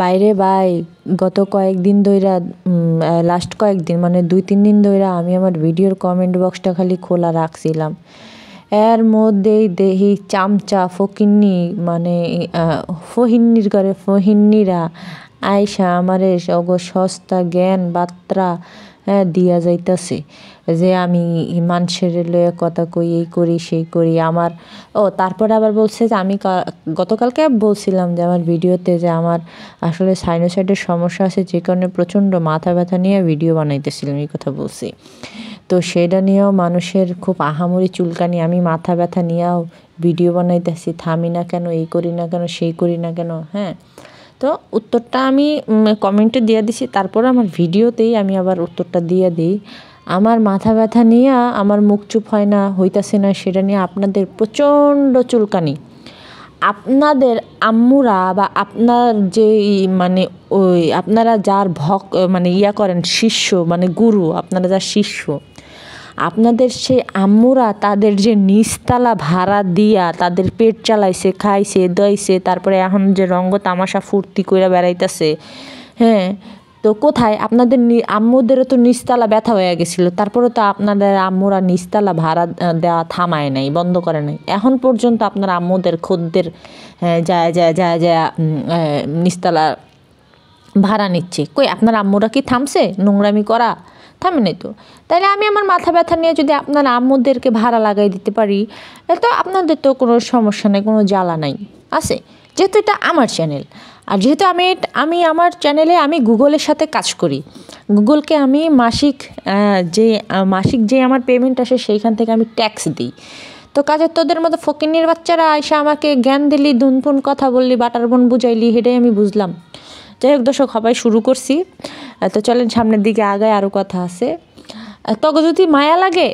বাইরে ভাই গত কয়েকদিন ধইরা লাস্ট কয়েকদিন মানে দুই তিন দিন ধইরা আমি আমার ভিডিওর কমেন্ট বক্সটা খালি খোলা রাখছিলাম এর মধ্যেই দেহি চামচা ফকিন্নি মানে ফহিন্নির ঘরে ফহিন্নিরা আয়সা আমারে অগ সস্তা জ্ঞান বাত্রা হ্যাঁ, দিয়া যাইতাছে যে আমি মানুষের লয়ে কথা কই এই করি সেই করি আমার ও তারপরে আবার বলছে যে আমি গতকালকে বলছিলাম যে আমার ভিডিওতে যে আমার আসলে সাইনোসাইডের সমস্যা আছে যে কারণে প্রচণ্ড মাথা ব্যথা নিয়ে ভিডিও বানাইতেছিলাম এই কথা বলছি তো সেটা নিয়েও মানুষের খুব আহামরি চুলকানি আমি মাথা ব্যথা নিয়েও ভিডিও বানাইতেছি থামি না কেন এই করি না কেন সেই করি না কেন হ্যাঁ তো উত্তরটা আমি কমেন্টে দিয়ে দিছি তারপর আমার ভিডিওতেই আমি আবার উত্তরটা দিয়ে দিই আমার মাথা ব্যথা নিয়ে আমার মুখ চুপ হয় না হইতাছে না সেটা নিয়ে আপনাদের প্রচণ্ড চুলকানি আপনাদের আম্মুরা বা আপনার যে মানে ওই আপনারা যার ভক মানে ইয়া করেন শিষ্য মানে গুরু আপনারা যার শিষ্য আপনাদের সে আম্মুরা তাদের যে নিস্তালা ভাড়া দিয়া তাদের পেট চালাইছে খাইছে দইছে তারপরে এখন যে রঙ্গ তামাশা ফুর্তি করে বেড়াইতেছে হ্যাঁ তো কোথায় আপনাদের আম্মুদেরও তো নিস্তালা ব্যথা হয়ে গেছিলো তারপরে তো আপনাদের আম্মুরা নিস্তালা ভাড়া দেওয়া থামায় নাই বন্ধ করে নাই এখন পর্যন্ত আপনার আম্মুদের খদ্দের যায় যায় যায় যায় নিস্তালা ভাড়া নিচ্ছে কই আপনার আম্মুরা কি থামছে নোংরামি করা থামে নাই তো তাহলে আমি আমার মাথা ব্যথা নিয়ে যদি আপনার আম্মুদেরকে ভাড়া লাগাই দিতে পারি তো আপনাদের তো কোনো সমস্যা নেই কোনো জ্বালা নাই আছে যেহেতু এটা আমার চ্যানেল আর যেহেতু আমি আমি আমার চ্যানেলে আমি গুগলের সাথে কাজ করি গুগলকে আমি মাসিক যে মাসিক যে আমার পেমেন্ট আসে সেইখান থেকে আমি ট্যাক্স দিই তো কাজের তোদের মতো ফকিনের বাচ্চারা এসে আমাকে জ্ঞান দিলি দুনপুন কথা বললি বাটার বোন বুঝাইলি হেটাই আমি বুঝলাম যাই হোক দর্শক সবাই শুরু করছি তো চলেন সামনের দিকে আগায় আরও কথা আছে তবে যদি মায়া লাগে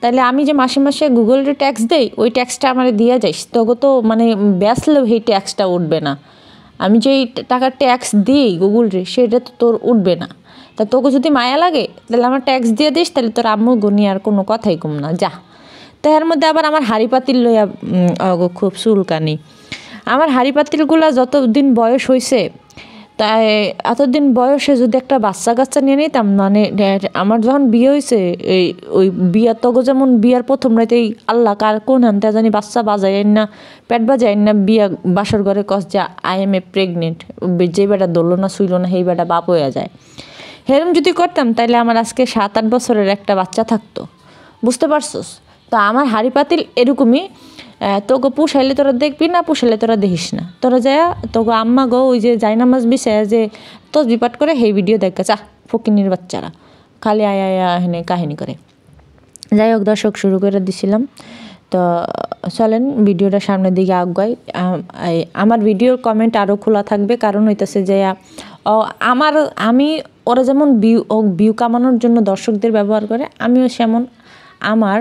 তাহলে আমি যে মাসে মাসে গুগলের ট্যাক্স দেই ওই ট্যাক্সটা আমার দিয়ে যাইস তবে তো মানে ব্যাসলেও সেই ট্যাক্সটা উঠবে না আমি যেই টাকা ট্যাক্স দিই গুগল রে সেটা তো তোর উঠবে না তা তোকে যদি মায়া লাগে তাহলে আমার ট্যাক্স দিয়ে দিস তাহলে তোর আম্মু গুনি আর কোনো কথাই কম না যা তাহার মধ্যে আবার আমার হাড়ি পাতিল লইয়া খুব সুলকানি আমার হাড়ি যত যতদিন বয়স হয়েছে তাই এতদিন বয়সে যদি একটা বাচ্চা কাচ্চা নিয়ে নিতাম মানে আমার যখন বিয়ে হয়েছে এই ওই বিয়ার তগো যেমন বিয়ার প্রথম রাতেই আল্লাহ কার কোন হানতে জানি বাচ্চা বাজায় না পেট বাজায় না বিয়া বাসর ঘরে কস যে আই এম এ প্রেগনেন্ট যে বেটা দৌড়লো না শুইল না সেই বেটা বাপ হয়ে যায় হেরম যদি করতাম তাহলে আমার আজকে সাত আট বছরের একটা বাচ্চা থাকতো বুঝতে পারছোস তো আমার হাড়ি পাতিল এরকমই তোকে পুষাইলে তোরা দেখবি না পুষাইলে তোরা দেখিস না তোরা যায় তোকে আম্মা গো ওই যে যাই নামাজ বিষয় যে তোর বিপাট করে হে ভিডিও দেখ চা ফকিনির বাচ্চারা খালি আয় আয়া হেনে কাহিনী করে যাই হোক দর্শক শুরু করে দিছিলাম তো চলেন ভিডিওটা সামনের দিকে আগুয়াই আমার ভিডিওর কমেন্ট আরও খোলা থাকবে কারণ হইতেছে যে আমার আমি ওরা যেমন ভিউ ভিউ কামানোর জন্য দর্শকদের ব্যবহার করে আমিও সেমন আমার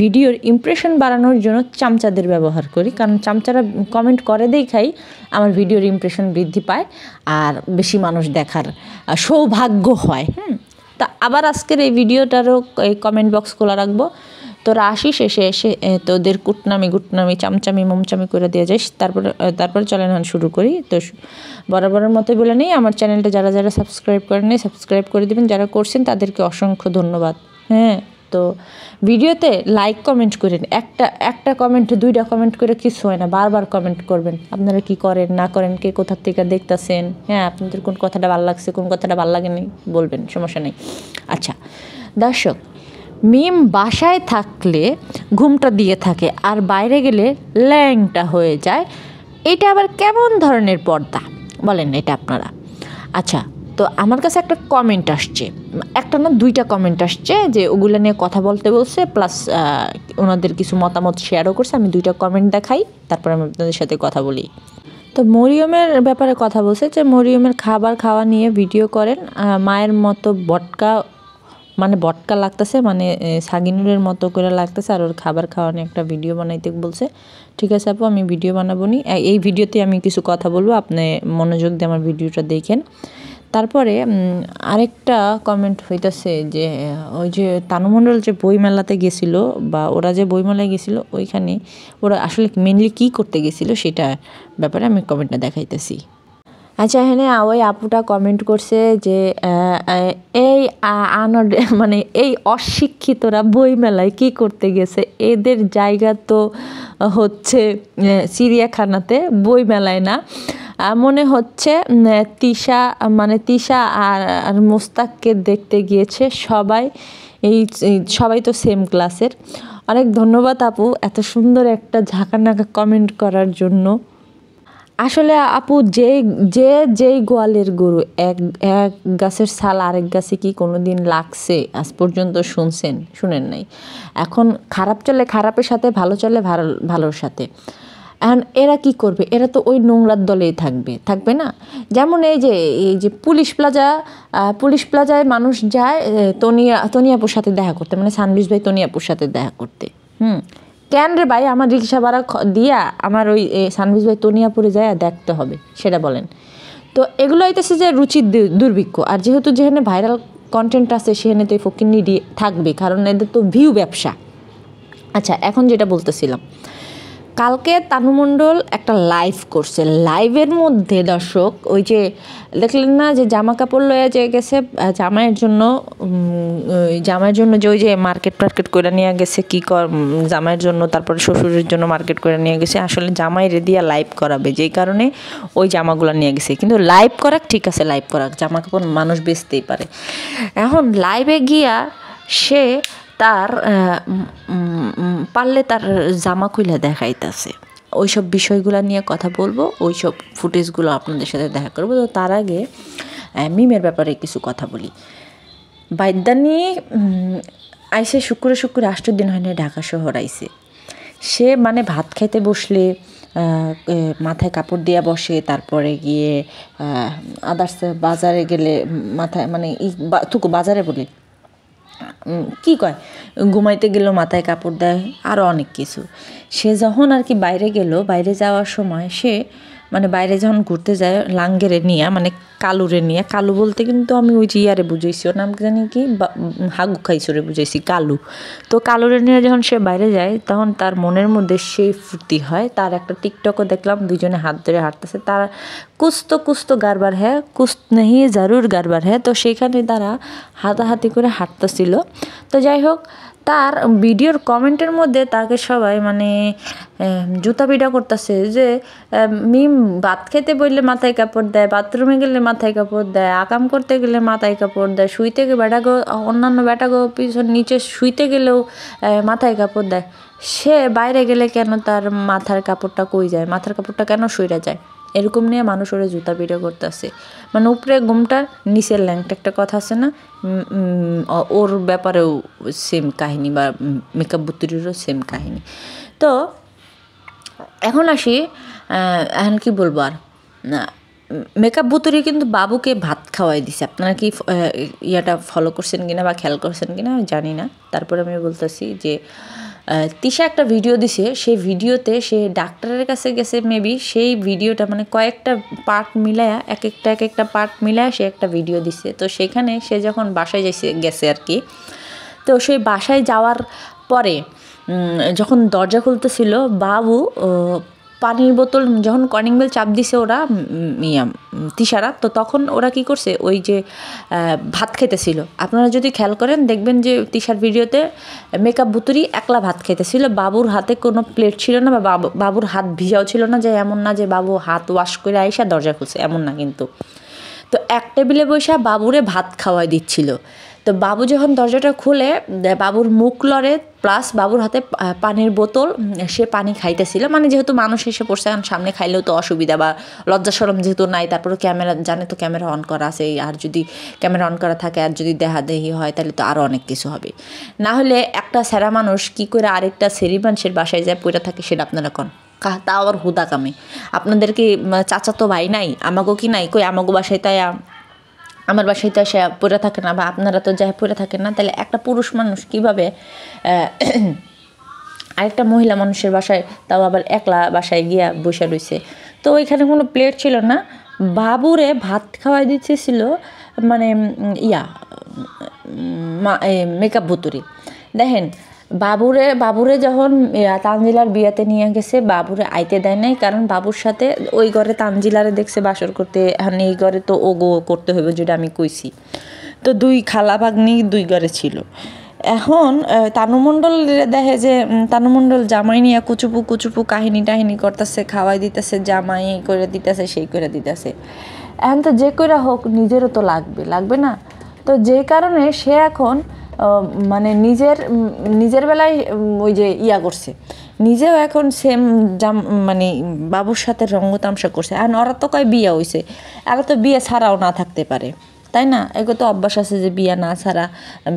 ভিডিওর ইমপ্রেশন বাড়ানোর জন্য চামচাদের ব্যবহার করি কারণ চামচারা কমেন্ট করে দেখাই আমার ভিডিওর ইমপ্রেশন বৃদ্ধি পায় আর বেশি মানুষ দেখার সৌভাগ্য হয় হ্যাঁ তা আবার আজকের এই ভিডিওটারও এই কমেন্ট বক্স খোলা রাখবো তোরা আসিস এসে এসে তোদের কুটনামি গুটনামি চামচামি মোমচামি করে দিয়ে যাস তারপর তারপর চ্যানেল হন শুরু করি তো বরাবরের মতো বলে নেই আমার চ্যানেলটা যারা যারা সাবস্ক্রাইব করেন সাবস্ক্রাইব করে দেবেন যারা করছেন তাদেরকে অসংখ্য ধন্যবাদ হ্যাঁ তো ভিডিওতে লাইক কমেন্ট করেন একটা একটা কমেন্ট দুইটা কমেন্ট করে কিছু হয় না বারবার কমেন্ট করবেন আপনারা কি করেন না করেন কে কোথার থেকে দেখতেছেন হ্যাঁ আপনাদের কোন কথাটা ভালো লাগছে কোন কথাটা ভালো লাগেনি বলবেন সমস্যা নেই আচ্ছা দর্শক মিম বাসায় থাকলে ঘুমটা দিয়ে থাকে আর বাইরে গেলে ল্যাংটা হয়ে যায় এটা আবার কেমন ধরনের পর্দা বলেন এটা আপনারা আচ্ছা তো আমার কাছে একটা কমেন্ট আসছে একটা না দুইটা কমেন্ট আসছে যে ওগুলো নিয়ে কথা বলতে বলছে প্লাস ওনাদের কিছু মতামত শেয়ারও করছে আমি দুইটা কমেন্ট দেখাই তারপর আমি আপনাদের সাথে কথা বলি তো মরিয়মের ব্যাপারে কথা বলছে যে মরিয়মের খাবার খাওয়া নিয়ে ভিডিও করেন মায়ের মতো বটকা মানে বটকা লাগতেছে মানে সাগিনুরের মতো করে লাগতেছে আর ওর খাবার খাওয়া নিয়ে একটা ভিডিও বানাইতে বলছে ঠিক আছে আপু আমি ভিডিও বানাবো নি এই ভিডিওতে আমি কিছু কথা বলবো আপনি মনোযোগ দিয়ে আমার ভিডিওটা দেখেন তারপরে আরেকটা কমেন্ট হইতেছে যে ওই যে তানুমণ্ডল যে বইমেলাতে গেছিল বা ওরা যে বইমেলায় গেছিল ওইখানে ওরা আসলে মেনলি কি করতে গেছিলো সেটা ব্যাপারে আমি কমেন্টটা দেখাইতেছি আচ্ছা এখানে ওই আপুটা কমেন্ট করছে যে এই আনড মানে এই অশিক্ষিতরা বইমেলায় কি করতে গেছে এদের জায়গা তো হচ্ছে চিড়িয়াখানাতে বইমেলায় না মনে হচ্ছে তিশা মানে তিশা আর আর মোস্তাককে দেখতে গিয়েছে সবাই এই সবাই তো সেম ক্লাসের অনেক ধন্যবাদ আপু এত সুন্দর একটা ঝাঁকানাকা কমেন্ট করার জন্য আসলে আপু যে যে যেই গোয়ালের গরু এক এক গাছের ছাল আরেক গাছে কি কোনো দিন লাগছে আজ পর্যন্ত শুনছেন শুনেন নাই এখন খারাপ চলে খারাপের সাথে ভালো চলে ভালো ভালোর সাথে এখন এরা কি করবে এরা তো ওই নোংরার দলেই থাকবে থাকবে না যেমন এই যে এই যে পুলিশ প্লাজা পুলিশ প্লাজায় মানুষ যায় তনিয়া তনিয়াপুর সাথে দেখা করতে মানে সানবিশ ভাই তনিয়াপুর সাথে দেখা করতে হুম কেন রে ভাই আমার রিক্সা ভাড়া দিয়া আমার ওই সানবিশ ভাই তনিয়াপুরে যায় দেখতে হবে সেটা বলেন তো এগুলো হইতেছে যে রুচির দুর্ভিক্ষ আর যেহেতু যেখানে ভাইরাল কন্টেন্ট আছে সেখানে তো এই ফকির নিডি থাকবে কারণ এদের তো ভিউ ব্যবসা আচ্ছা এখন যেটা বলতেছিলাম কালকে তানুমণ্ডল একটা লাইভ করছে লাইভের মধ্যে দর্শক ওই যে দেখলেন না যে জামা কাপড় লয়ে যে গেছে জামাইয়ের জন্য জামাইয়ের জন্য যে ওই যে মার্কেট টার্কেট করে নিয়ে গেছে কী কর জামাইয়ের জন্য তারপরে শ্বশুরের জন্য মার্কেট করে নিয়ে গেছে আসলে জামাই রেদিয়া লাইভ করাবে যেই কারণে ওই জামাগুলো নিয়ে গেছে কিন্তু লাইভ করাক ঠিক আছে লাইভ করাক জামা কাপড় মানুষ বেচতেই পারে এখন লাইভে গিয়া সে তার পারলে তার জামা খুলে দেখাইতেছে ওইসব বিষয়গুলো নিয়ে কথা বলবো ওইসব ফুটেজগুলো আপনাদের সাথে দেখা করবো তো তার আগে মিমের ব্যাপারে কিছু কথা বলি বাইদানি আইসে শুক্রে শুক্রে আষ্ট দিন হয় না ঢাকা শহর আইসে সে মানে ভাত খাইতে বসলে মাথায় কাপড় দিয়া বসে তারপরে গিয়ে আদার্স বাজারে গেলে মাথায় মানে বাজারে বলি কি কয় ঘুমাইতে গেল মাথায় কাপড় দেয় আর অনেক কিছু সে যখন আর কি বাইরে গেল বাইরে যাওয়ার সময় সে মানে বাইরে যখন ঘুরতে যায় লাঙ্গেরে নিয়ে মানে কালুরে নিয়ে কালু বলতে কিন্তু আমি ওই যে ইয়ারে বুঝেছি ওর নাম জানি কি হাগু খাইছরে বুঝেছি কালু তো কালুরে নিয়ে যখন সে বাইরে যায় তখন তার মনের মধ্যে সেই ফুর্তি হয় তার একটা টিকটকও দেখলাম দুজনে হাত ধরে হাঁটতেছে তার কুস্ত কুস্ত গারবার হ্যাঁ কুস্ত নেহি জারুর গারবার হ্যাঁ তো সেইখানে তারা হাতাহাতি করে হাঁটতেছিল তো যাই হোক তার ভিডিওর কমেন্টের মধ্যে তাকে সবাই মানে জুতা পিটা করতেছে যে মিম ভাত খেতে বললে মাথায় কাপড় দেয় বাথরুমে গেলে মাথায় কাপড় দেয় আকাম করতে গেলে মাথায় কাপড় দেয় শুইতে গিয়ে গো অন্যান্য গো পিছন নিচে শুইতে গেলেও মাথায় কাপড় দেয় সে বাইরে গেলে কেন তার মাথার কাপড়টা কই যায় মাথার কাপড়টা কেন শুইরা যায় এরকম নিয়ে মানুষ ওরা জুতা পিটা করতেছে মানে উপরে গুমটা নিচের ল্যাংটা একটা কথা আছে না ওর ব্যাপারেও সেম কাহিনী বা মেকআপ বুত্তিরও সেম কাহিনী তো এখন আসি এখন কি বলবো আর মেকআপ বুতুরি কিন্তু বাবুকে ভাত খাওয়াই দিছে আপনারা কি ইয়াটা ফলো করছেন কিনা বা খেয়াল করছেন কিনা আমি জানি না তারপরে আমি বলতেছি যে তিশা একটা ভিডিও দিছে সেই ভিডিওতে সে ডাক্তারের কাছে গেছে মেবি সেই ভিডিওটা মানে কয়েকটা পার্ট মিলায়া এক একটা এক একটা পার্ট মিলায়া সে একটা ভিডিও দিছে তো সেখানে সে যখন বাসায় যাইছে গেছে আর কি তো সেই বাসায় যাওয়ার পরে যখন দরজা খুলতেছিল বাবু পানির বোতল যখন কর্নিং বেল চাপ দিছে ওরা ইয়া তিসারা তো তখন ওরা কি করছে ওই যে ভাত খেতেছিল আপনারা যদি খেয়াল করেন দেখবেন যে তিসার ভিডিওতে মেকআপ বুতুরি একলা ভাত খেতেছিল বাবুর হাতে কোনো প্লেট ছিল না বা বাবুর হাত ভিজাও ছিল না যে এমন না যে বাবু হাত ওয়াশ করে আইসা দরজা খুলছে এমন না কিন্তু তো এক টেবিলে বসে বাবুরে ভাত খাওয়াই দিচ্ছিল তো বাবু যখন দরজাটা খুলে বাবুর মুখ লড়ে প্লাস বাবুর হাতে পানির বোতল সে পানি খাইতেছিল মানে যেহেতু মানুষ এসে পড়ছে এখন সামনে খাইলেও তো অসুবিধা বা লজ্জা সরম যেহেতু নাই তারপরে ক্যামেরা জানে তো ক্যামেরা অন করা আছে আর যদি ক্যামেরা অন করা থাকে আর যদি দেহা দেহি হয় তাহলে তো আরও অনেক কিছু হবে না হলে একটা সেরা মানুষ কি করে আরেকটা সেরি মানুষের বাসায় যায় পড়ে থাকে সেটা আপনারা কন তা আবার হুদা কামে আপনাদের কি তো ভাই নাই আমাকেও কি নাই কই আমাকে বাসায় তাই আমার বাসায় তো সে পড়ে থাকে না বা আপনারা তো যাই পড়ে থাকেন না তাহলে একটা পুরুষ মানুষ কিভাবে আরেকটা মহিলা মানুষের বাসায় তাও আবার একলা বাসায় গিয়া বসে রয়েছে তো ওইখানে কোনো প্লেট ছিল না বাবুরে ভাত খাওয়াই ছিল মানে ইয়া মেকআপ ভুতুরি দেখেন বাবুরে বাবুরে যখন তানজিলার বিয়াতে নিয়ে গেছে বাবুরে আইতে দেয় নাই কারণ বাবুর সাথে ওই ঘরে তানজিলারে দেখছে বাসর করতে এখন এই ঘরে তো ও গো করতে হবে যেটা আমি কইছি তো দুই খালা ভাগ্নি দুই ঘরে ছিল এখন তানুমণ্ডল দেখে যে তানুমণ্ডল জামাই নিয়ে কুচুপু কুচুপু কাহিনী টাহিনি করতেছে খাওয়াই দিতেছে জামাই এই করে দিতেছে সেই করে দিতেছে এখন তো যে কইরা হোক নিজেরও তো লাগবে লাগবে না তো যে কারণে সে এখন মানে নিজের নিজের বেলায় ওই যে ইয়া করছে নিজেও এখন সেম জাম মানে বাবুর সাথে রঙ্গ তামসা করছে আর ওরা তো কয় বিয়া হইছে এরা তো বিয়ে ছাড়াও না থাকতে পারে তাই না এক তো অভ্যাস আছে যে বিয়া না ছাড়া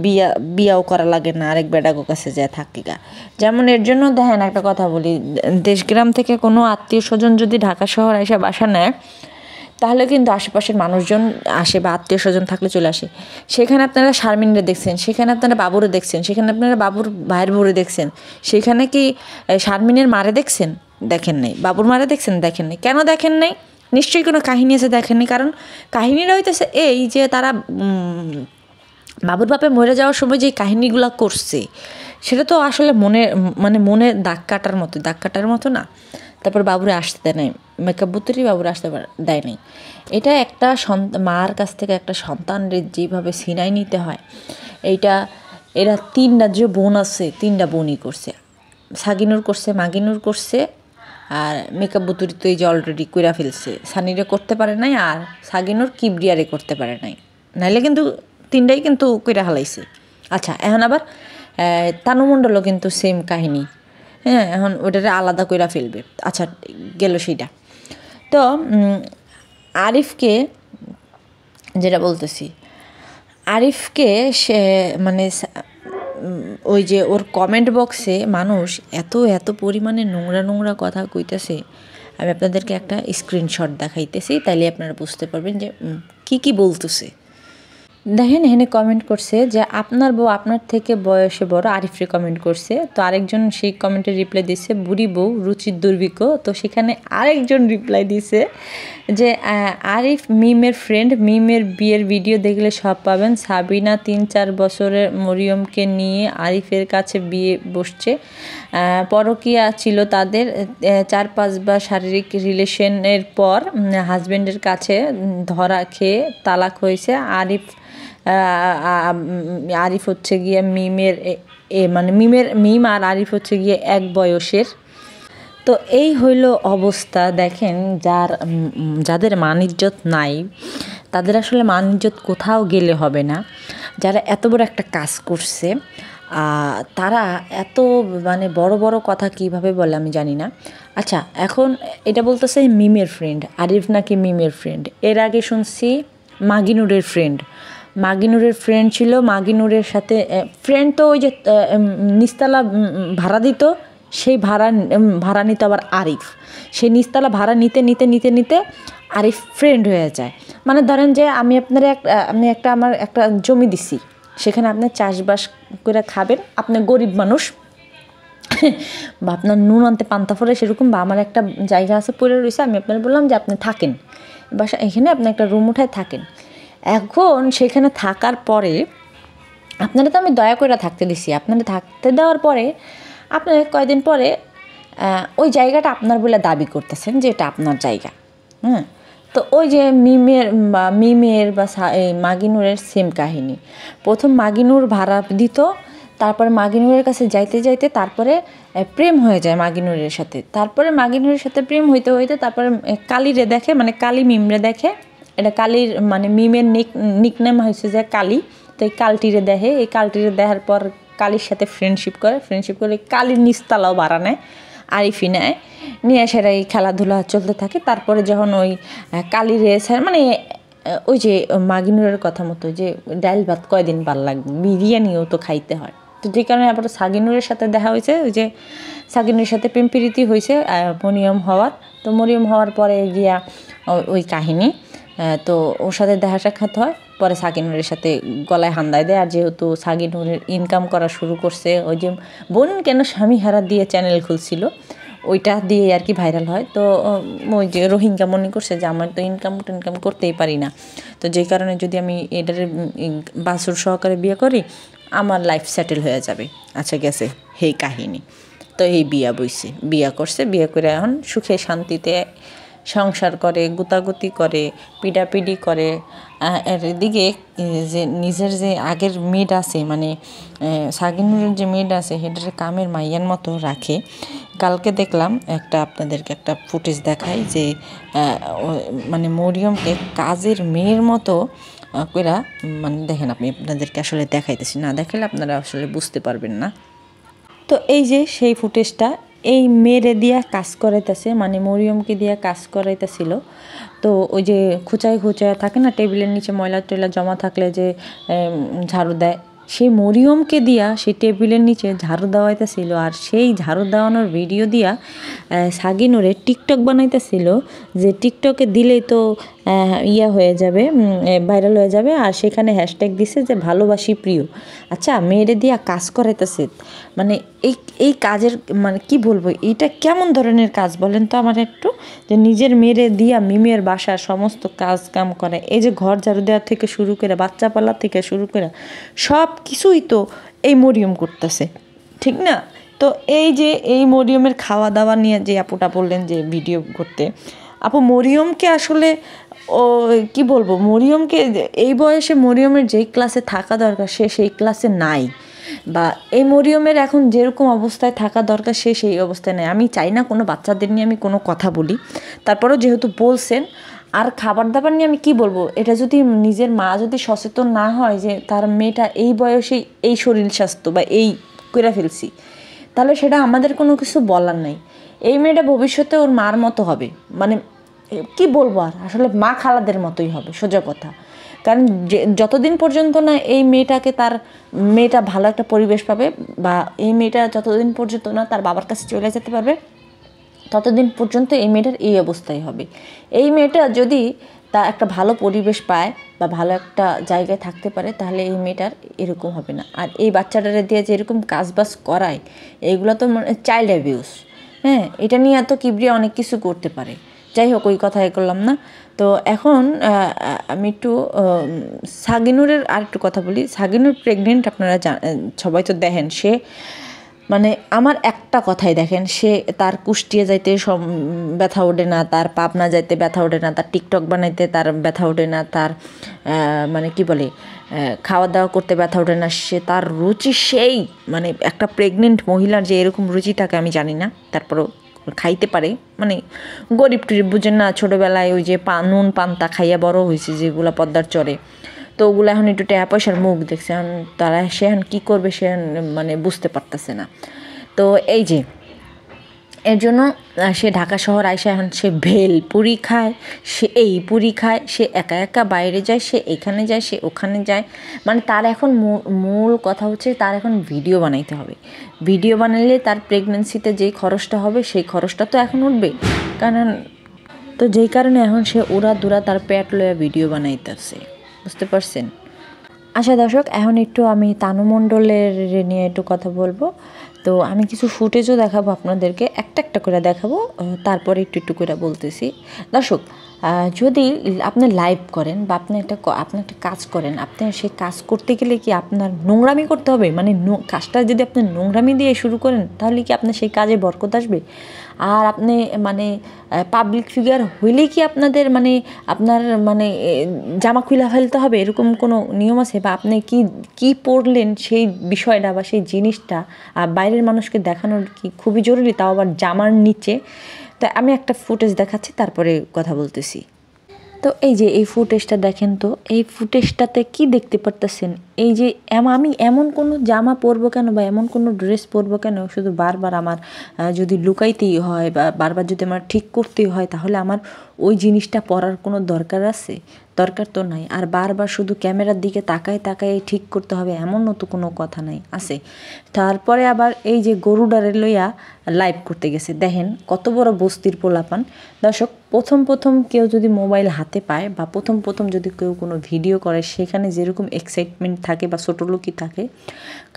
বিয়া বিয়াও করা লাগে না আরেক বেডাগো কাছে যায় থাকি গা যেমন এর জন্য দেখেন একটা কথা বলি দেশগ্রাম থেকে কোনো আত্মীয় স্বজন যদি ঢাকা শহর এসে বাসা নেয় তাহলে কিন্তু আশেপাশের মানুষজন আসে বা আত্মীয় স্বজন থাকলে চলে আসে সেখানে আপনারা শারমিনরে দেখছেন সেখানে আপনারা বাবুরে দেখছেন সেখানে আপনারা বাবুর ভাইয়ের বউরে দেখছেন সেখানে কি শারমিনের মারে দেখছেন দেখেন নাই বাবুর মারে দেখছেন দেখেন নাই কেন দেখেন নাই নিশ্চয়ই কোনো কাহিনী আছে দেখেননি কারণ কাহিনীরা হইতেছে এই যে তারা বাবুর বাপে মরে যাওয়ার সময় যে কাহিনীগুলো করছে সেটা তো আসলে মনে মানে মনে দাগ কাটার মতো দাগ কাটার মতো না তারপর বাবুরে আসতে দেয় নাই মেকআপ বুতরি বাবুরে আসতে দেয় নাই এটা একটা মার কাছ থেকে একটা সন্তানের যেভাবে সিনাই নিতে হয় এইটা এরা তিনটা যে বোন আছে তিনটা বোনই করছে সাগিনুর করছে মাগিনুর করছে আর মেকআপ বুতুরি তো এই যে অলরেডি কইরা ফেলছে সানিরে করতে পারে নাই আর সাগিনুর কিবরিয়ারে করতে পারে নাই নাইলে কিন্তু তিনটাই কিন্তু কইরা হালাইছে আচ্ছা এখন আবার তানুমণ্ডলও কিন্তু সেম কাহিনী হ্যাঁ এখন ওটাতে আলাদা কইরা ফেলবে আচ্ছা গেল সেইটা তো আরিফকে যেটা বলতেছি আরিফকে সে মানে ওই যে ওর কমেন্ট বক্সে মানুষ এত এত পরিমাণে নোংরা নোংরা কথা কইতেছে আমি আপনাদেরকে একটা স্ক্রিনশট দেখাইতেছি তাইলে আপনারা বুঝতে পারবেন যে কি কি বলতেছে দেখেন এখানে কমেন্ট করছে যে আপনার বউ আপনার থেকে বয়সে বড় আরিফরে কমেন্ট করছে তো আরেকজন সেই কমেন্টের রিপ্লাই দিছে বুড়ি বউ রুচির দুর্ভিক্ষ তো সেখানে আরেকজন রিপ্লাই দিছে যে আরিফ মিমের ফ্রেন্ড মিমের বিয়ের ভিডিও দেখলে সব পাবেন সাবিনা তিন চার বছরের মরিয়মকে নিয়ে আরিফের কাছে বিয়ে বসছে পরকিয়া ছিল তাদের চার পাঁচবার শারীরিক রিলেশনের পর হাজব্যান্ডের কাছে ধরা খেয়ে তালাক হয়েছে আরিফ আরিফ হচ্ছে গিয়ে মিমের এ মানে মিমের মিম আর আরিফ হচ্ছে গিয়ে এক বয়সের তো এই হইল অবস্থা দেখেন যার যাদের মান ইজ্জত নাই তাদের আসলে মান ইজ্জত কোথাও গেলে হবে না যারা এত বড় একটা কাজ করছে তারা এত মানে বড় বড় কথা কিভাবে বলে আমি জানি না আচ্ছা এখন এটা বলতেছে মিমের ফ্রেন্ড আরিফ নাকি মিমের ফ্রেন্ড এর আগে শুনছি মাগিনুরের ফ্রেন্ড মাগিনুরের ফ্রেন্ড ছিল মাগিনুরের সাথে ফ্রেন্ড তো ওই যে নিস্তালা ভাড়া দিত সেই ভাড়া ভাড়া নিত আবার আরিফ সেই নিস্তালা ভাড়া নিতে নিতে নিতে নিতে আরিফ ফ্রেন্ড হয়ে যায় মানে ধরেন যে আমি আপনার এক আমি একটা আমার একটা জমি দিছি সেখানে আপনি চাষবাস করে খাবেন আপনি গরিব মানুষ বা আপনার নুন আনতে পান্তা ফলে সেরকম বা আমার একটা জায়গা আছে পড়ে রয়েছে আমি আপনার বললাম যে আপনি থাকেন বাসা এখানে আপনি একটা রুম উঠায় থাকেন এখন সেখানে থাকার পরে আপনারা তো আমি দয়া করে থাকতে দিছি আপনারা থাকতে দেওয়ার পরে আপনার কয়েকদিন পরে ওই জায়গাটা আপনার বলে দাবি করতেছেন যে এটা আপনার জায়গা হ্যাঁ তো ওই যে মিমের বা মিমের বা এই মাগিনুরের সেম কাহিনী প্রথম মাগিনুর ভাড়া দিত তারপরে মাগিনুরের কাছে যাইতে যাইতে তারপরে প্রেম হয়ে যায় মাগিনুরের সাথে তারপরে মাগিনুরের সাথে প্রেম হইতে হইতে তারপরে কালীরে দেখে মানে কালী মিমরে দেখে এটা কালির মানে মিমের নিক নিকনেম হয়েছে যে কালী তো এই কালটিরে দেখে এই কালটিরে দেখার পর কালির সাথে ফ্রেন্ডশিপ করে ফ্রেন্ডশিপ করে কালির নিস্তালাও বাড়া নেয় আরিফি নেয় নিয়ে সেটা এই খেলাধুলা চলতে থাকে তারপরে যখন ওই কালী রেস মানে ওই যে মাগিনুরের কথা মতো যে ডাইল ভাত কয়দিন ভাল লাগবে বিরিয়ানিও তো খাইতে হয় তো যে কারণে আবার সাগিনুরের সাথে দেখা হয়েছে ওই যে সাগিনুরের সাথে প্রেমপ্রীতি হয়েছে মরিয়ম হওয়ার তো মরিয়ম হওয়ার পরে গিয়া ওই কাহিনী তো ওর সাথে দেখা সাক্ষাৎ হয় পরে সাকিনুরের সাথে গলায় হান্দায় দেয় আর যেহেতু সাকিনুরের ইনকাম করা শুরু করছে ওই যে বোন কেন স্বামী হারা দিয়ে চ্যানেল খুলছিল ওইটা দিয়ে আর কি ভাইরাল হয় তো ওই যে রোহিঙ্গা মনে করছে যে আমার তো ইনকাম ইনকাম করতেই পারি না তো যে কারণে যদি আমি এটার বাসুর সহকারে বিয়ে করি আমার লাইফ সেটেল হয়ে যাবে আচ্ছা গেছে হে কাহিনী তো এই বিয়া বইছে বিয়া করছে বিয়ে করে এখন সুখে শান্তিতে সংসার করে গুতাগুতি করে পিডাপিডি করে আর এদিকে যে নিজের যে আগের মেড আছে মানে সাগিনুরের যে মেড আছে সেটার কামের মাইয়ার মতো রাখে কালকে দেখলাম একটা আপনাদেরকে একটা ফুটেজ দেখাই যে মানে মরিয়মকে কাজের মেয়ের মতো কইরা মানে দেখেন আপনি আপনাদেরকে আসলে দেখাইতেছি না দেখালে আপনারা আসলে বুঝতে পারবেন না তো এই যে সেই ফুটেজটা এই মেরে দিয়া কাজ করাইতেছে মানে মরিয়মকে দিয়া কাজ করাইতেছিল তো ওই যে খুচায় খুচায় থাকে না টেবিলের নিচে ময়লা টয়লা জমা থাকলে যে ঝাড়ু দেয় সেই মরিয়মকে দিয়া সেই টেবিলের নিচে ঝাড়ু দেওয়াইতেছিল আর সেই ঝাড়ু দেওয়ানোর ভিডিও দিয়া সাগিনুরে টিকটক বানাইতেছিল যে টিকটকে দিলেই তো ইয়া হয়ে যাবে ভাইরাল হয়ে যাবে আর সেখানে হ্যাশট্যাগ দিছে যে ভালোবাসি প্রিয় আচ্ছা মেয়েরে দিয়া কাজ করাইতেছে মানে এই এই কাজের মানে কি বলবো এটা কেমন ধরনের কাজ বলেন তো আমার একটু যে নিজের মেয়েরে দিয়া মিমের বাসা সমস্ত কাজ কাম করে এই যে ঘর ঝাড়ু দেওয়া থেকে শুরু করে বাচ্চা পালা থেকে শুরু করে সব কিছুই তো এই মরিয়ম করতেছে ঠিক না তো এই যে এই মরিয়মের খাওয়া দাওয়া নিয়ে যে আপুটা বললেন যে ভিডিও করতে আপু মরিয়মকে আসলে ও কি বলবো মরিয়মকে এই বয়সে মরিয়মের যেই ক্লাসে থাকা দরকার সে সেই ক্লাসে নাই বা এই মরিয়মের এখন যেরকম অবস্থায় থাকা দরকার সে সেই অবস্থায় নেয় আমি চাই না কোনো বাচ্চাদের নিয়ে আমি কোনো কথা বলি তারপরেও যেহেতু বলছেন আর খাবার দাবার নিয়ে আমি কি বলবো এটা যদি নিজের মা যদি সচেতন না হয় যে তার মেয়েটা এই বয়সে এই শরীর স্বাস্থ্য বা এই করে ফেলছি তাহলে সেটা আমাদের কোনো কিছু বলার নাই এই মেয়েটা ভবিষ্যতে ওর মার মতো হবে মানে কি বলবো আর আসলে মা খালাদের মতোই হবে সোজা কথা কারণ যে যতদিন পর্যন্ত না এই মেয়েটাকে তার মেয়েটা ভালো একটা পরিবেশ পাবে বা এই মেয়েটা যতদিন পর্যন্ত না তার বাবার কাছে চলে যেতে পারবে ততদিন পর্যন্ত এই মেয়েটার এই অবস্থাই হবে এই মেয়েটা যদি তা একটা ভালো পরিবেশ পায় বা ভালো একটা জায়গায় থাকতে পারে তাহলে এই মেয়েটার এরকম হবে না আর এই বাচ্চাটার দিয়ে যে এরকম কাজবাজ করায় এইগুলো তো মানে চাইল্ড অ্যাবিউস হ্যাঁ এটা নিয়ে এত কিবরিয়া অনেক কিছু করতে পারে যাই হোক ওই কথা করলাম না তো এখন আমি একটু সাগিনুরের আর একটু কথা বলি সাগিনুর প্রেগনেন্ট আপনারা সবাই তো দেখেন সে মানে আমার একটা কথাই দেখেন সে তার কুষ্টিয়ে যাইতে সব ব্যথা ওঠে না তার পাবনা যাইতে ব্যথা ওঠে না তার টিকটক বানাইতে তার ব্যথা ওঠে না তার মানে কি বলে খাওয়া দাওয়া করতে ব্যথা ওঠে না সে তার রুচি সেই মানে একটা প্রেগনেন্ট মহিলার যে এরকম রুচি থাকে আমি জানি না তারপরও খাইতে পারে মানে গরিব টরিব বুঝেন না ছোটোবেলায় ওই যে পা নুন পান্তা খাইয়া বড় হয়েছে যেগুলো পদ্মার চরে তো ওগুলো এখন একটু টাকা পয়সার মুখ দেখছে এখন তারা সে এখন কী করবে সে মানে বুঝতে পারতেছে না তো এই যে এর জন্য সে ঢাকা শহর আইসা এখন সে ভেল পুরী খায় সে এই পুরি খায় সে একা একা বাইরে যায় সে এখানে যায় সে ওখানে যায় মানে তার এখন মূল কথা হচ্ছে তার এখন ভিডিও বানাইতে হবে ভিডিও বানালে তার প্রেগনেন্সিতে যেই খরচটা হবে সেই খরচটা তো এখন উঠবে কারণ তো যেই কারণে এখন সে উড়া দুরা তার প্যাট লয়া ভিডিও বানাইতেছে বুঝতে পারছেন আশা আচ্ছা দর্শক এখন একটু আমি তানুমণ্ডলের নিয়ে একটু কথা বলবো তো আমি কিছু ফুটেজও দেখাবো আপনাদেরকে একটা একটা করে দেখাবো তারপরে একটু একটু করে বলতেছি দর্শক যদি আপনি লাইভ করেন বা আপনি একটা আপনি একটা কাজ করেন আপনি সেই কাজ করতে গেলে কি আপনার নোংরামি করতে হবে মানে কাজটা যদি আপনি নোংরামি দিয়ে শুরু করেন তাহলে কি আপনার সেই কাজে বরকত আসবে আর আপনি মানে পাবলিক ফিগার হইলে কি আপনাদের মানে আপনার মানে জামা খুলা ফেলতে হবে এরকম কোনো নিয়ম আছে বা আপনি কি কি পড়লেন সেই বিষয়টা বা সেই জিনিসটা বাইরের মানুষকে দেখানোর কি খুবই জরুরি তাও আবার জামার নিচে তা আমি একটা ফুটেজ দেখাচ্ছি তারপরে কথা বলতেছি তো এই যে এই ফুটেজটা দেখেন তো এই ফুটেজটাতে কি দেখতে পারতেছেন এই যে আমি এমন কোনো জামা পরবো কেন বা এমন কোনো ড্রেস পরবো কেন শুধু বারবার আমার যদি লুকাইতেই হয় বা বারবার যদি আমার ঠিক করতেই হয় তাহলে আমার ওই জিনিসটা পরার কোনো দরকার আছে দরকার তো নাই আর বারবার শুধু ক্যামেরার দিকে তাকায় তাকায় ঠিক করতে হবে এমনও তো কোনো কথা নাই আছে তারপরে আবার এই যে গরুডারে লইয়া লাইভ করতে গেছে দেখেন কত বড় বস্তির পোলাপান দর্শক প্রথম প্রথম কেউ যদি মোবাইল হাতে পায় বা প্রথম প্রথম যদি কেউ কোনো ভিডিও করে সেখানে যেরকম এক্সাইটমেন্ট থাকে বা ছোটোলোকি থাকে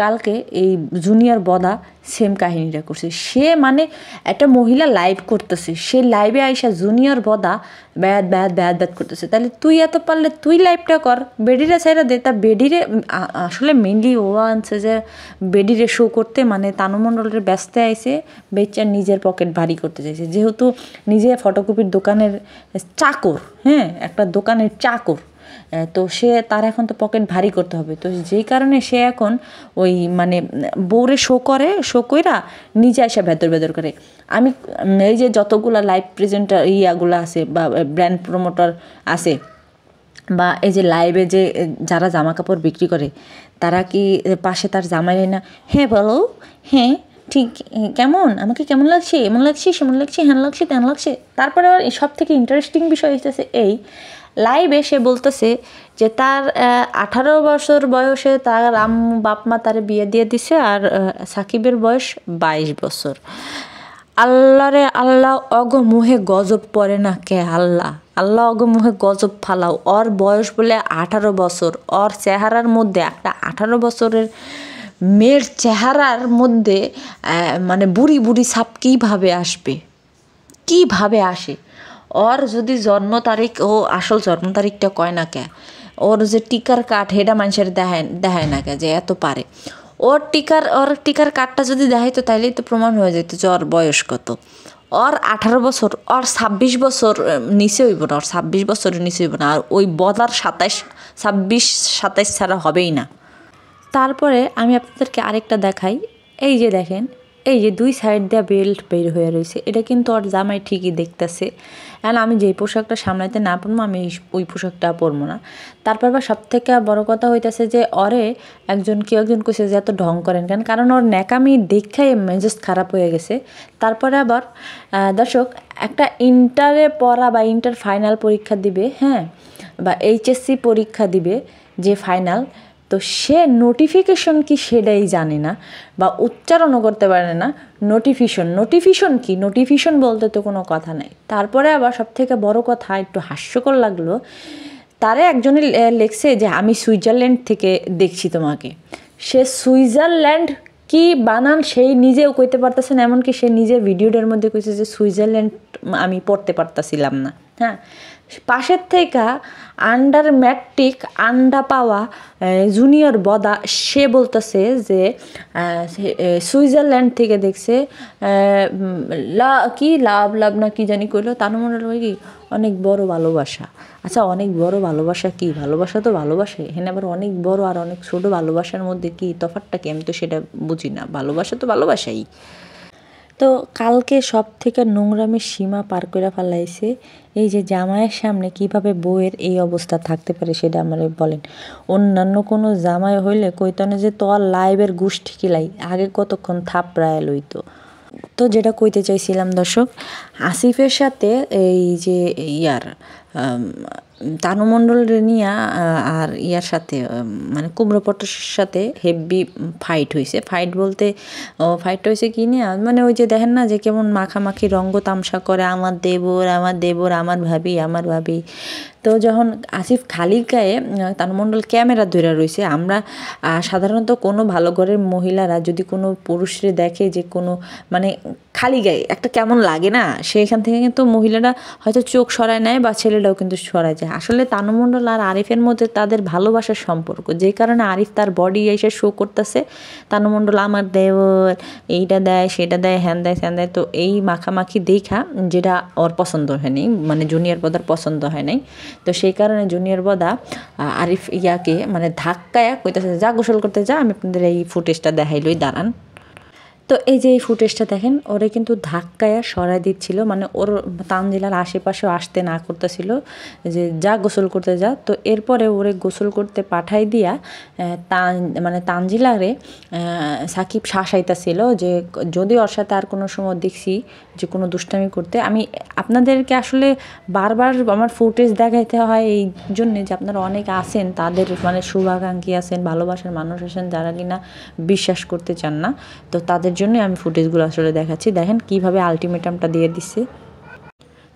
কালকে এই জুনিয়র বদা সেম কাহিনীটা করছে সে মানে একটা মহিলা লাইভ করতেছে সে লাইভে আইসা জুনিয়র বদা ব্যাদ ব্যাদ ব্যাদ ব্যাদ করতেছে তাহলে তুই এত পারলে তুই লাইভটা কর বেডিরে সাইডা দে তা বেডিরে আসলে মেনলি ও আনছে যে বেডিরে শো করতে মানে তানুমণ্ডলের ব্যস্ত আইসে বেচার নিজের পকেট ভারী করতে চাইছে যেহেতু নিজে ফটোকপির দোকানের চাকর হ্যাঁ একটা দোকানের চাকর তো সে তার এখন তো পকেট ভারী করতে হবে তো যেই কারণে সে এখন ওই মানে বৌরে শো করে শো কইরা নিজে এসে ভেতর ভেতর করে আমি এই যে যতগুলো লাইভ প্রেজেন্টার ইয়াগুলো আছে বা ব্র্যান্ড প্রমোটার আছে বা এই যে লাইভে যে যারা জামা কাপড় বিক্রি করে তারা কি পাশে তার জামাই না হ্যাঁ বলো হ্যাঁ ঠিক কেমন আমাকে কেমন লাগছে এমন লাগছে সেমন লাগছে হ্যান লাগছে তেন লাগছে তারপরে সব থেকে ইন্টারেস্টিং বিষয় হচ্ছে এই লাইভে সে বলতেছে যে তার আঠারো বছর বয়সে তার রাম বাপমা তার বিয়ে দিয়ে দিছে আর সাকিবের বয়স বাইশ বছর আল্লাহরে আল্লাহ অগ মুহে গজব পড়ে না কে আল্লাহ আল্লাহ অগ মুহে গজব ফালাও ওর বয়স বলে আঠারো বছর ওর চেহারার মধ্যে একটা আঠারো বছরের মেয়ের চেহারার মধ্যে মানে বুড়ি বুড়ি সাপ কীভাবে আসবে কীভাবে আসে ওর যদি জন্ম তারিখ ও আসল জন্ম তারিখটা কয় না কে ওর যে টিকার কাঠ হেডা মানুষের দেখায় দেখায় না কে যে এত পারে ওর টিকার ওর টিকার কার্ডটা যদি দেখাইতো তাহলেই তো প্রমাণ হয়ে যেত যে ওর বয়স কত ওর আঠারো বছর ওর ছাব্বিশ বছর নিচে হইব না ওর ছাব্বিশ বছরের নিচে হইব না আর ওই বদার সাতাইশ ছাব্বিশ সাতাইশ ছাড়া হবেই না তারপরে আমি আপনাদেরকে আরেকটা দেখাই এই যে দেখেন এই যে দুই সাইড দেওয়া বেল্ট বের হয়ে রয়েছে এটা কিন্তু আর জামাই ঠিকই দেখতেছে অ্যান্ড আমি যেই পোশাকটা সামলাইতে না পড়বো আমি ওই পোশাকটা পরবো না তারপর বা সব থেকে বড়ো কথা হইতেছে যে অরে একজন কেউ একজন কইছে যে এত ঢং করেন কেন কারণ ওর ন্যাকামি দেখাই মেজাজ খারাপ হয়ে গেছে তারপরে আবার দর্শক একটা ইন্টারে পড়া বা ইন্টার ফাইনাল পরীক্ষা দিবে হ্যাঁ বা এইচএসসি পরীক্ষা দিবে যে ফাইনাল তো সে নোটিফিকেশন কি সেটাই জানে না বা উচ্চারণও করতে পারে না নোটিফিকেশন নোটিফিকেশন কি নোটিফিকেশন বলতে তো কোনো কথা নাই তারপরে আবার সবথেকে বড় কথা একটু হাস্যকর লাগলো তারে একজনে লেখছে যে আমি সুইজারল্যান্ড থেকে দেখছি তোমাকে সে সুইজারল্যান্ড কি বানান সেই নিজেও কইতে পারতেছে না এমনকি সে নিজে ভিডিওটার মধ্যে কইছে যে সুইজারল্যান্ড আমি পড়তে পারতাছিলাম না হ্যাঁ পাশের থেকে আন্ডার ম্যাট্রিক আন্ডা পাওয়া জুনিয়র বদা সে বলতেছে যে সুইজারল্যান্ড থেকে দেখছে লা কি লাভ লাভ না কি জানি করলো তার মনে হয় কি অনেক বড় ভালোবাসা আচ্ছা অনেক বড় ভালোবাসা কি ভালোবাসা তো ভালোবাসে এখানে আবার অনেক বড় আর অনেক ছোট ভালোবাসার মধ্যে কি তফাতটা কি আমি তো সেটা বুঝি না ভালোবাসা তো ভালোবাসাই তো কালকে সব থেকে নোংরামের সীমা পার করে ফেলাইছে এই যে জামাইয়ের সামনে কিভাবে বউয়ের এই অবস্থা থাকতে পারে সেটা আমার বলেন অন্যান্য কোনো জামাই হইলে কইতনে যে তোর লাইভের গোষ্ঠী কিলাই আগে কতক্ষণ থাপড়ায় লইতো তো যেটা কইতে চাইছিলাম দর্শক আসিফের সাথে এই যে ইয়ার তানুমণ্ডলের নিয়ে আর ইয়ার সাথে মানে কুমড়োপটের সাথে হেভি ফাইট হয়েছে ফাইট বলতে ফাইট হয়েছে কি নিয়ে মানে ওই যে দেখেন না যে কেমন মাখামাখি রঙ্গ তামসা করে আমার দেবর আমার দেবর আমার ভাবি আমার ভাবি তো যখন আসিফ খালি গায়ে তানুমণ্ডল ক্যামেরা ধরে রয়েছে আমরা সাধারণত কোনো ভালো ঘরের মহিলারা যদি কোনো পুরুষরে দেখে যে কোনো মানে খালি গায়ে একটা কেমন লাগে না সেইখান থেকে কিন্তু মহিলারা হয়তো চোখ সরায় নেয় বা ছেলেরাও কিন্তু সরায় যায় আসলে তানুমণ্ডল আর আরিফের মধ্যে তাদের ভালোবাসার সম্পর্ক যে কারণে আরিফ তার বডি এসে শো করতেছে তানুমণ্ডল আমার দেওর এইটা দেয় সেটা দেয় হ্যান দেয় স্যান দেয় তো এই মাখামাখি দেখা যেটা ওর পছন্দ হয়নি মানে জুনিয়র পদার পছন্দ হয় নাই তো সেই কারণে জুনিয়র বদা আরিফ ইয়াকে মানে ধাক্কায়া কইতেছে যা গোসল করতে যা আমি আপনাদের এই ফুটেজটা দেখাইলই দাঁড়ান তো এই যে এই ফুটেজটা দেখেন ওরে কিন্তু ধাক্কায়া সরাই দিচ্ছিল মানে ওর তানজিলার আশেপাশেও আসতে না করতেছিল যে যা গোসল করতে যা তো এরপরে ওরে গোসল করতে পাঠাই দিয়া তান মানে তানজিলারে সাকিব শাসাইতাছিল যে যদি ওর সাথে আর কোনো সময় দেখছি যে কোনো দুষ্টামি করতে আমি আপনাদেরকে আসলে বারবার আমার ফুটেজ দেখাইতে হয় এই জন্যে যে আপনারা অনেক আছেন তাদের মানে শুভাকাঙ্ক্ষী আছেন ভালোবাসার মানুষ আছেন যারা কিনা বিশ্বাস করতে চান না তো তাদের জন্য আমি ফুটেজগুলো আসলে দেখাচ্ছি দেখেন কিভাবে আলটিমেটামটা দিয়ে দিচ্ছে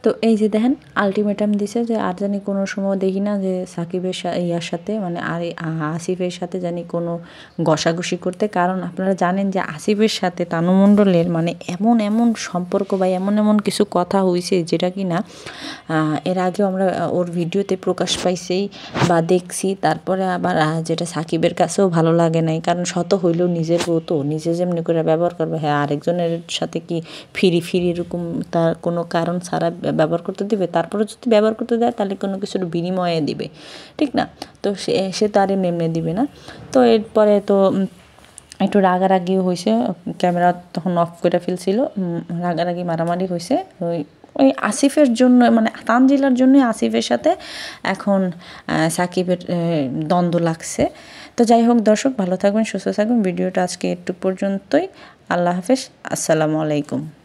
তো এই যে দেখেন আলটিমেটাম দিছে যে আর জানি কোনো সময় দেখি না যে সাকিবের ইয়ার সাথে মানে আর আসিফের সাথে জানি কোনো ঘষাঘষি করতে কারণ আপনারা জানেন যে আসিফের সাথে তানুমণ্ডলের মানে এমন এমন সম্পর্ক বা এমন এমন কিছু কথা হয়েছে যেটা কি না এর আগেও আমরা ওর ভিডিওতে প্রকাশ পাইছি বা দেখছি তারপরে আবার যেটা সাকিবের কাছেও ভালো লাগে নাই কারণ শত হইলেও নিজের তো নিজে যেমনি করে ব্যবহার করবে হ্যাঁ আরেকজনের সাথে কি ফিরি ফিরি এরকম তার কোনো কারণ ছাড়া ব্যবহার করতে দিবে তারপরে যদি ব্যবহার করতে দেয় তাহলে কোনো কিছুর বিনিময়ে দিবে ঠিক না তো সে সে তো আর দিবে না তো এরপরে তো একটু রাগারাগি হয়েছে ক্যামেরা তখন অফ করে ফেলছিল রাগারাগি মারামারি হয়েছে ওই ওই আসিফের জন্য মানে তানজিলার জন্য আসিফের সাথে এখন সাকিবের দ্বন্দ্ব লাগছে তো যাই হোক দর্শক ভালো থাকবেন সুস্থ থাকবেন ভিডিওটা আজকে একটু পর্যন্তই আল্লাহ হাফেজ আসসালামু আলাইকুম